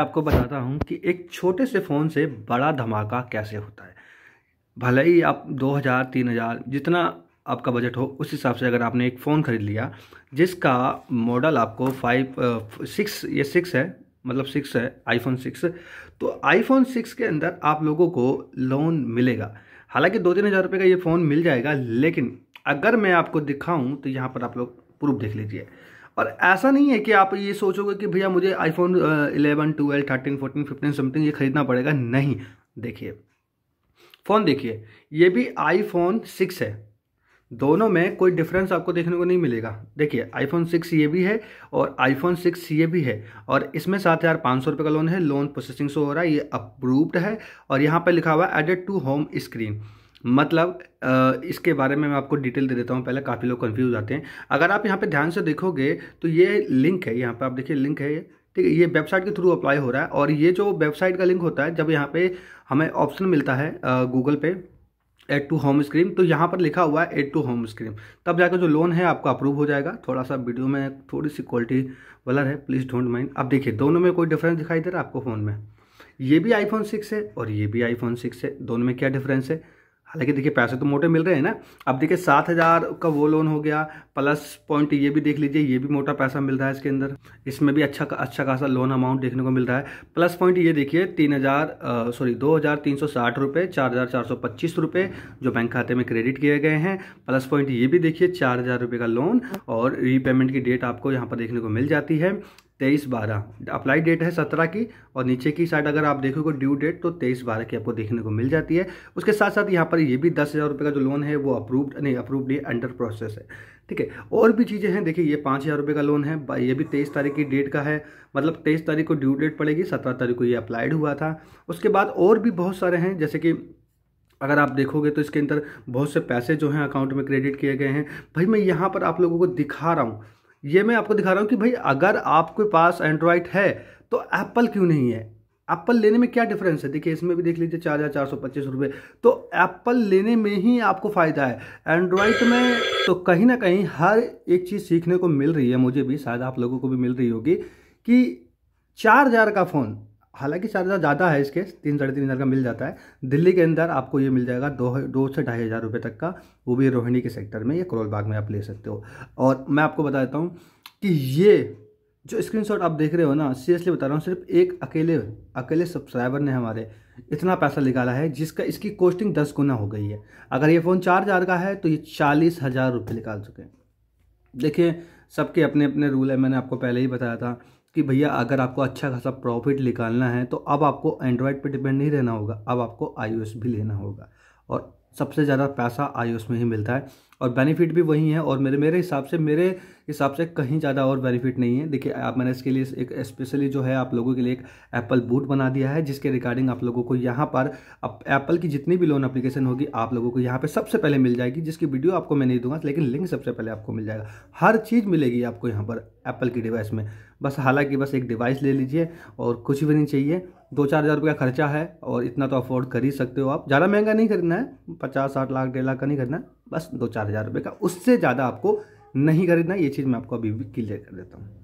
आपको बताता हूँ कि एक छोटे से फ़ोन से बड़ा धमाका कैसे होता है भले ही आप 2000 3000 जितना आपका बजट हो उस हिसाब से अगर आपने एक फ़ोन ख़रीद लिया जिसका मॉडल आपको फाइव सिक्स ये सिक्स है मतलब सिक्स है आईफोन सिक्स तो आईफोन सिक्स के अंदर आप लोगों को लोन मिलेगा हालांकि दो तीन हज़ार रुपये का ये फ़ोन मिल जाएगा लेकिन अगर मैं आपको दिखाऊं तो यहाँ पर आप लोग प्रूफ देख लीजिए और ऐसा नहीं है कि आप ये सोचोगे कि भैया मुझे iPhone eleven twelve thirteen fourteen fifteen something ये खरीदना पड़ेगा नहीं देखिए फ़ोन देखिए ये भी आईफोन सिक्स है दोनों में कोई डिफरेंस आपको देखने को नहीं मिलेगा देखिए आईफोन सिक्स ये भी है और आईफोन सिक्स ये भी है और इसमें सात हज़ार पाँच सौ रुपये का लोन है लोन प्रोसेसिंग से हो रहा है ये अप्रूव्ड है और यहाँ पर लिखा हुआ है एडेड टू होम स्क्रीन मतलब इसके बारे में मैं आपको डिटेल दे देता हूँ पहले काफ़ी लोग कंफ्यूज आते हैं अगर आप यहाँ पे ध्यान से देखोगे तो ये लिंक है यहाँ पे आप देखिए लिंक है ये ठीक है ये वेबसाइट के थ्रू अप्लाई हो रहा है और ये जो वेबसाइट का लिंक होता है जब यहाँ पे हमें ऑप्शन मिलता है गूगल पे एड टू होम स्क्रीन तो यहाँ पर लिखा हुआ है एड टू होम स्क्रीन तब जाकर जो लोन है आपका अप्रूव हो जाएगा थोड़ा सा वीडियो में थोड़ी सी क्वालिटी वलर है प्लीज़ डोंट माइंड अब देखिए दोनों में कोई डिफरेंस दिखाई दे रहा है आपको फ़ोन में ये भी आईफोन सिक्स है और ये भी आईफोन सिक्स है दोनों में क्या डिफरेंस है हालांकि देखिए पैसे तो मोटे मिल रहे हैं ना अब देखिए सात हज़ार का वो लोन हो गया प्लस पॉइंट ये भी देख लीजिए ये भी मोटा पैसा मिल रहा है इसके अंदर इसमें भी अच्छा अच्छा खासा लोन अमाउंट देखने को मिल रहा है प्लस पॉइंट ये देखिए तीन हज़ार सॉरी दो हज़ार तीन सौ साठ रुपये चार हज़ार चार सौ पच्चीस रुपये जो बैंक खाते में क्रेडिट किए गए हैं प्लस पॉइंट ये भी देखिए चार हज़ार रुपये का लोन और रीपेमेंट की डेट आपको यहाँ पर देखने को मिल जाती है तेईस बारह अप्लाई डेट है सत्रह की और नीचे की साइड अगर आप देखोगे ड्यू डेट तो तेईस बारह की आपको देखने को मिल जाती है उसके साथ साथ यहाँ पर ये भी दस हज़ार रुपये का जो लोन है वो अप्रूव्ड नहीं अप्रूव्ड ये अंडर प्रोसेस है ठीक है और भी चीज़ें हैं देखिए ये पाँच हज़ार रुपये का लोन है ये भी तेईस तारीख की डेट का है मतलब तेईस तारीख को ड्यू डेट पड़ेगी सत्रह तारीख को ये अप्लाइड हुआ था उसके बाद और भी बहुत सारे हैं जैसे कि अगर आप देखोगे तो इसके अंदर बहुत से पैसे जो हैं अकाउंट में क्रेडिट किए गए हैं भाई मैं यहाँ पर आप लोगों को दिखा रहा हूँ ये मैं आपको दिखा रहा हूँ कि भाई अगर आपके पास एंड्रॉयड है तो एप्पल क्यों नहीं है एप्पल लेने में क्या डिफरेंस है देखिए इसमें भी देख लीजिए चार हज़ार चार सौ पच्चीस रुपये तो एप्पल लेने में ही आपको फ़ायदा है एंड्रॉयड में तो कहीं ना कहीं हर एक चीज़ सीखने को मिल रही है मुझे भी शायद आप लोगों को भी मिल रही होगी कि चार हज़ार का फ़ोन हालांकि चार्जर ज़्यादा है इसके तीन साढ़े तीन हज़ार का मिल जाता है दिल्ली के अंदर आपको ये मिल जाएगा दो दो से ढाई हज़ार रुपये तक का वो भी रोहिणी के सेक्टर में या करोल बाग में आप ले सकते हो और मैं आपको बता देता हूँ कि ये जो स्क्रीनशॉट आप देख रहे हो ना सीरियसली बता रहा हूँ सिर्फ एक अकेले अकेले सब्सक्राइबर ने हमारे इतना पैसा निकाला है जिसका इसकी कॉस्टिंग दस गुना हो गई है अगर ये फ़ोन चार हज़ार का है तो ये चालीस हज़ार रुपये निकाल चुके हैं देखिए सबके अपने अपने रूल है मैंने आपको पहले ही बताया था कि भैया अगर आपको अच्छा खासा प्रॉफिट निकालना है तो अब आपको एंड्रॉयड पे डिपेंड नहीं रहना होगा अब आपको आई भी लेना होगा और सबसे ज़्यादा पैसा आई में ही मिलता है और बेनिफिट भी वही है और मेरे मेरे हिसाब से मेरे हिसाब से कहीं ज़्यादा और बेनिफिट नहीं है देखिए आप मैंने इसके लिए एक स्पेशली जो है आप लोगों के लिए एक एप्पल बूट बना दिया है जिसके रिगार्डिंग आप लोगों को यहाँ पर एप्पल की जितनी भी लोन अप्लीकेशन होगी आप लोगों को यहाँ पर सबसे पहले मिल जाएगी जिसकी वीडियो आपको मैं नहीं दूंगा लेकिन लिंक सबसे पहले आपको मिल जाएगा हर चीज़ मिलेगी आपको यहाँ पर एप्पल की डिवाइस में बस हालांकि बस एक डिवाइस ले लीजिए और कुछ भी नहीं चाहिए दो चार हज़ार रुपया खर्चा है और इतना तो अफोर्ड कर ही सकते हो आप ज़्यादा महंगा नहीं खरीदना है पचास साठ लाख डेढ़ लाख का नहीं खरीदना है बस दो चार हज़ार रुपये का उससे ज़्यादा आपको नहीं खरीदना ये चीज़ मैं आपको अभी भी क्लियर कर देता हूँ